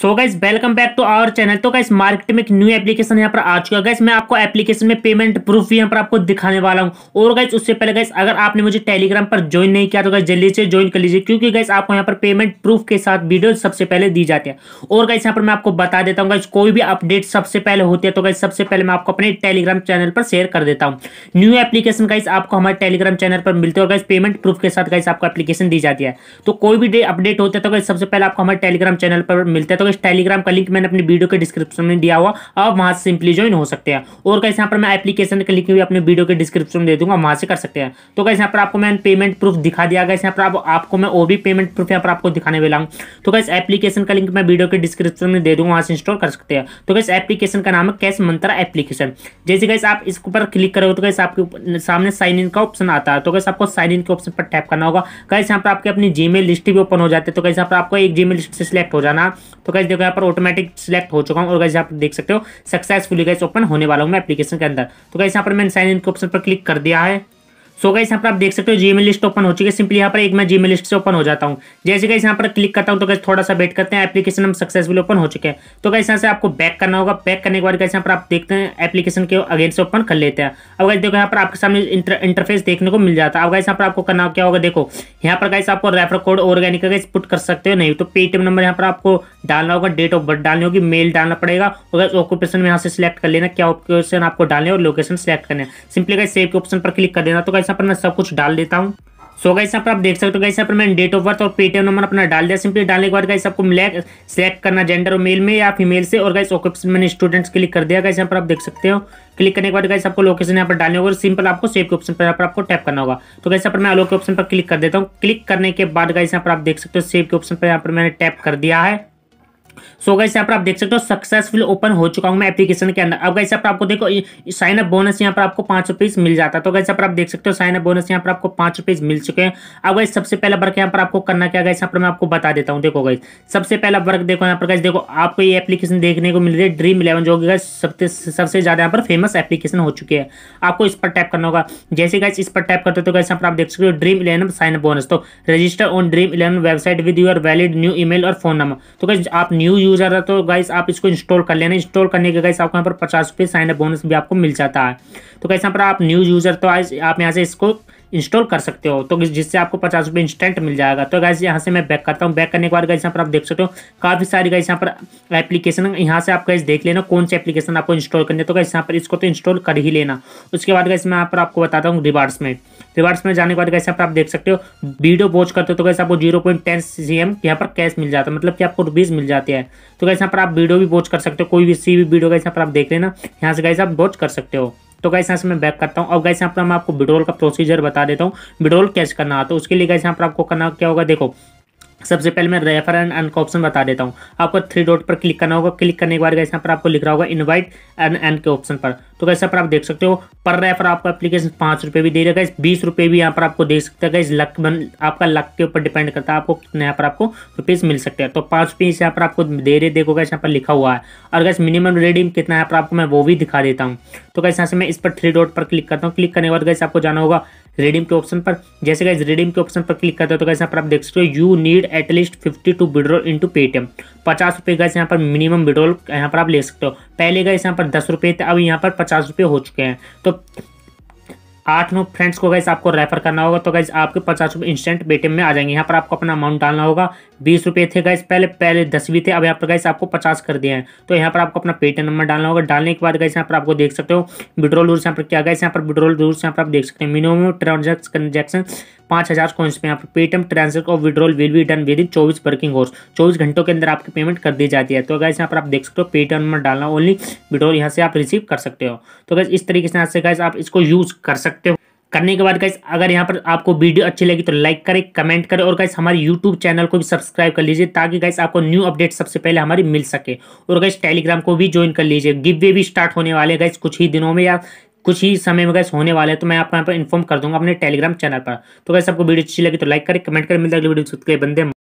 so guys welcome back to our channel तो guys market में एक न्यू एप्लीकेशन यहाँ पर आ चुका है गाइस मैं आपको एप्लीकेशन में पेमेंट प्रूफ भी यहाँ पर आपको दिखाने वाला हूँ और गाइस उससे पहले गाइस अगर आपने मुझे टेलीग्राम पर ज्वाइन नहीं किया तो गाइस जल्दी से ज्वाइन कर लीजिए क्योंकि गाइस आपको यहाँ पर पेमेंट प्रूफ के साथ वीडियो सबसे पहले दी जाती है और गाइस यहाँ पर मैं आपको बता देता हूँ गाइस कोई भी अपडेट सबसे पहले होती है तो गाइस सबसे पहले मैं आपको अपने टेलीग्राम चैनल पर शेयर कर देता हूँ न्यू एप्लीकेशन गाइस आपको हमारे टेलीग्राम चैनल पर मिलते और गाइस पेमेंट प्रूफ के साथ गाइस आपको एप्लीकेशन दी जाती है तो कोई भी अपडेट होता है तो गाइस सबसे पहले आपको हमारे टेलीग्राम चैनल पर मिलता है तो दोस्तों इस टेलीग्राम का लिंक मैंने अपनी वीडियो के डिस्क्रिप्शन में दिया हुआ आप वहाँ से सिंपली ज्वाइन हो सकते हैं और कैसे यहाँ पर मैं एप्लीकेशन का लिंक भी अपने वीडियो के डिस्क्रिप्शन में दे दूंगा वहाँ से कर सकते हैं तो कैसे यहाँ पर आपको मैंने पेमेंट प्रूफ दिखा दिया गया यहाँ पर आपको मैं वो भी पेमेंट प्रूफ यहाँ पर आपको दिखाने वाला हूँ तो कैसे एप्लीकेशन का लिंक मैं वीडियो के डिस्क्रिप्शन में दे दूँगा वहाँ से इंस्टॉल कर सकते हैं तो कैसे एप्लीकेशन का नाम है कैश मंत्रा एप्लीकेशन जैसे कैसे आप इस ऊपर क्लिक करोगे तो कैसे आपके सामने साइन इन का ऑप्शन आता है तो कैसे आपको साइन इन के ऑप्शन पर टैप करना होगा कैसे यहाँ पर आपकी अपनी जीमेल लिस्ट भी ओपन हो जाती है तो कैसे यहाँ पर आपको एक जीमेल लिस्ट से सिलेक्ट हो जाना तो कैसे देखो यहाँ पर ऑटोमेटिक सिलेक्ट हो चुका हूँ और कैसे यहाँ पर देख सकते हो सक्सेसफुली कैसे ओपन होने वाला हूँ मैं एप्लीकेशन के अंदर तो कैसे यहाँ पर मैंने साइन इन के ऑप्शन पर क्लिक कर दिया है सो so गाइस यहाँ पर आप देख सकते हो जीमेल लिस्ट ओपन हो चुकी है सिंपली यहाँ पर एक मैं जीमेल लिस्ट से ओपन हो जाता हूँ जैसे कैसे यहाँ पर क्लिक करता हूँ तो कैसे थोड़ा सा वेट करते हैं एप्लीकेशन हम सक्सेसफुल ओपन हो चुके हैं तो कैसे यहाँ से आपको बैक करना होगा बैक करने के बाद कैसे यहाँ पर आप देखते हैं एप्लीकेशन के अगेन से ओपन कर लेते हैं अब गैस देखो यहाँ पर आपके सामने इंटरफेस देखने को मिल जाता है अब गैस यहाँ पर आपको करना क्या होगा देखो यहाँ पर गैस आपको रेफर कोड ऑर्गेनिक का गैस पुट कर सकते हो नहीं तो पेटीएम नंबर यहाँ पर आपको डालना होगा डेट ऑफ बर्थ डालनी होगी मेल डालना पड़ेगा अगर ऑक्यूपेशन में यहाँ से सिलेक्ट कर लेना क्या ऑक्यूपेशन आपको डालने और लोकेशन सेलेक्ट करना है सिंपली गाइस सेव के ऑप्शन पर क्लिक कर देना तो कैसे यहाँ पर मैं सब कुछ डाल देता हूँ सो गाइस यहाँ पर आप देख सकते हो गाइस यहाँ पर मैंने डेट ऑफ बर्थ और पेटीएम नंबर अपना डाल दिया सिंपली डालने के बाद गाइस आपको मिले सेलेक्ट करना जेंडर और मेल में या फीमेल से और गाइस ऑक्यूपेशन मैंने स्टूडेंट्स क्लिक कर दिया गाइस यहाँ पर आप देख सकते हो क्लिक करने के बाद गाइस आपको लोकेशन यहाँ पर डालने होगा सिंपल आपको सेव के ऑप्शन पर यहाँ पर आपको टैप करना होगा तो गाइस यहाँ पर मैं अलो के ऑप्शन पर क्लिक कर देता हूँ क्लिक करने के बाद गाइस यहाँ पर आप देख सकते हो सेव के ऑप्शन पर यहाँ पर मैंने टैप कर दिया है सो गाइस यहाँ पर आप देख सकते हो सक्सेसफुल ओपन हो चुका हूँ मैं एप्लीकेशन के अंदर अब गाइस यहाँ पर आपको देखो साइन अप बोनस यहाँ पर आपको पाँच रुपीज़ मिल जाता है तो गाइस यहाँ पर आप देख सकते हो साइन अप बोनस यहाँ पर आपको पाँच रुपीज़ मिल चुके हैं अब गाइस सबसे पहला वर्क यहाँ पर आपको करना क्या गाइस यहाँ पर मैं आपको बता देता हूँ देखो गाइस सबसे पहला वर्क देखो यहाँ पर गाइस देखो आपको ये एप्लीकेशन देखने को मिल रही है ड्रीम इलेवन जो गैस सबसे सबसे ज़्यादा यहाँ पर फेमस एप्लीकेशन हो चुकी है आपको इस पर टैप करना होगा जैसे गाइस इस पर टैप करते हो तो गाइस यहाँ पर आप देख सकते हो Dream Eleven sign up bonus तो register on Dream Eleven website with your valid new email और फोन नंबर तो गाइस आप न्यू न्यू यूजर है तो गाइस आप इसको इंस्टॉल कर लेना इंस्टॉल करने के गाइस आपको यहाँ पर पचास रुपये साइन अप बोनस भी आपको मिल जाता है तो गाइस यहाँ पर आप न्यू यूजर तो आप यहाँ से इसको इंस्टॉल कर सकते हो तो जिससे आपको पचास रुपये इंस्टेंट मिल जाएगा तो गाइज यहाँ से मैं बैक करता हूँ बैक करने के बाद गाइज यहाँ पर आप देख सकते हो काफ़ी सारी गाइज यहाँ पर एप्लीकेशन यहाँ से आप गाइज देख लेना कौन सी एप्लीकेशन आपको इंस्टॉल करनी है तो गाइज यहाँ पर इसको तो इंस्टॉल कर ही लेना उसके बाद गाइज मैं यहाँ पर आपको बताता हूँ रिवार्ड्स में रिवार्ड्स में जाने के बाद कैसे आप देख सकते हो वीडियो वॉच करते हो तो कैसे आपको zero point ten C M यहाँ पर कैश मिल जाता है मतलब कि आपको रुपीज़ मिल जाती है तो कैसे यहाँ पर आप वीडियो भी वॉच कर सकते हो कोई भी सी भी वीडियो कैसे यहाँ पर आप देख लेना यहाँ से कैसे आप वॉच कर सकते हो तो गाइस यहाँ से मैं बैक करता हूँ अब गाइस यहाँ पर मैं आपको विड्रोल का प्रोसीजर बता देता हूँ विड्रोल कैसे करना आता है उसके लिए गाइस यहाँ पर आपको करना क्या होगा देखो सबसे पहले मैं रेफर एंड अन का ऑप्शन बता देता हूँ आपको थ्री डॉट पर क्लिक करना होगा क्लिक करने के बाद यहाँ पर आपको लिख रहा होगा इनवाइट एंड एन के ऑप्शन पर तो कैसे पर आप देख सकते हो पर रेफर आपको एप्लीकेशन पाँच रुपये भी दे रहेगा इस बीस रुपये भी यहाँ पर आपको दे सकते हैं इस लक बन आपका लक के ऊपर डिपेंड करता है आपको कितने यहाँ पर आपको रुपीज़ मिल सकते हैं तो पाँच रुपये यहाँ पर आपको दे रहे देखोगे यहाँ पर लिखा हुआ है और अगर मिनिमम रेडिंग कितना यहाँ पर आपको मैं वो भी दिखा देता हूँ तो कैसे यहाँ से मैं इस पर थ्री डॉट पर क्लिक करता हूँ क्लिक करने के बाद कैसे आपको जाना होगा रिडीम के ऑप्शन पर जैसे गाइज रिडीम के ऑप्शन पर क्लिक करते हो तो गाइज यहाँ पर आप देख सकते हो you need at least fifty to withdrawal into Paytm पचास रुपये गाइज यहाँ पर मिनिमम विड्रॉल यहाँ पर आप ले सकते हो पहले गाइज यहाँ पर दस रुपये थे अब यहाँ पर पचास रुपये हो चुके हैं तो आठ नौ फ्रेंड्स को गैस आपको रेफर करना होगा तो गैस आपके पचास रुपये इंस्टेंट बेटे में आ जाएंगे यहाँ पर आपको अपना अमाउंट डालना होगा बीस रुपये थे गैस पहले पहले दसवीं थे अब यहाँ पर गैस आपको पचास कर दिया है तो यहाँ पर आपको अपना पेटीएम नंबर डालना होगा डालने के बाद गैस यहाँ पर आपको देख सकते हो विड्रोल रूल्स यहाँ पर क्या गैस यहाँ पर विड्रोल रूल्स यहाँ पर आप देख सकते हैं मिनिमम ट्रांजेक्शन पाँच हज़ार कॉइन्स पे यहाँ पर पेटीएम ट्रांसफर और withdrawal will be done within चौबीस वर्किंग आवर्स चौबीस घंटों के अंदर आपकी पेमेंट कर दी जाती है तो गैस यहाँ पर आप देख सकते हो पेटीएम में डालना ओनली विड्रॉल यहाँ से आप रिसीव कर सकते हो तो गैस इस तरीके से यहाँ से गैस आप इसको यूज़ कर सकते हो करने के बाद गाइस अगर यहाँ पर आपको वीडियो अच्छी लगी तो लाइक करें कमेंट करें और गाइस हमारे यूट्यूब चैनल को भी सब्सक्राइब कर लीजिए ताकि गाइस आपको न्यू अपडेट सबसे पहले हमारी मिल सके और गाइस टेलीग्राम को भी ज्वाइन कर लीजिए गिव वे भी स्टार्ट होने वाले गाइस कुछ ही दिनों में या कुछ ही समय में गैस होने वाले हैं तो मैं आपको यहाँ पर इन्फॉर्म कर दूंगा अपने टेलीग्राम चैनल पर तो गैस आपको वीडियो अच्छी लगी तो लाइक करें कमेंट करें मिलता है अगले वीडियो के बंदे